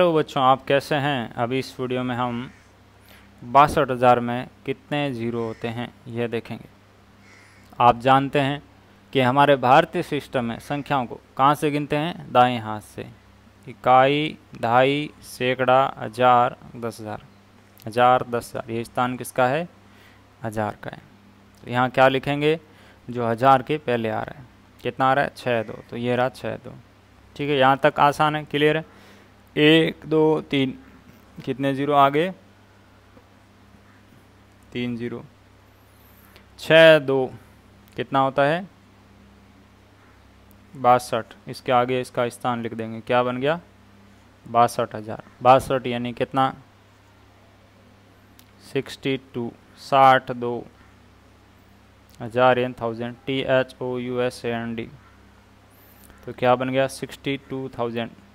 hello बच्चों आप कैसे हैं अभी इस वीडियो में हम बासठ हज़ार में कितने ज़ीरो होते हैं यह देखेंगे आप जानते हैं कि हमारे भारतीय सिस्टम में संख्याओं को कहाँ से गिनते हैं दाएं हाथ से इकाई ढाई सैकड़ा हजार दस हज़ार हजार दस हज़ार ये स्थान किसका है हजार का है तो यहाँ क्या लिखेंगे जो हजार के पहले आ रहा है कितना आ रहा है छः दो तो ये रहा छः दो ठीक है यहाँ तक आसान है क्लियर है एक दो तीन कितने ज़ीरो आ गए तीन ज़ीरो छ दो कितना होता है बासठ इसके आगे इसका स्थान लिख देंगे क्या बन गया बासठ हज़ार बासठ यानी कितना सिक्सटी टू साठ दो हज़ार and thousand T H O U S N D तो क्या बन गया सिक्सटी टू थाउजेंड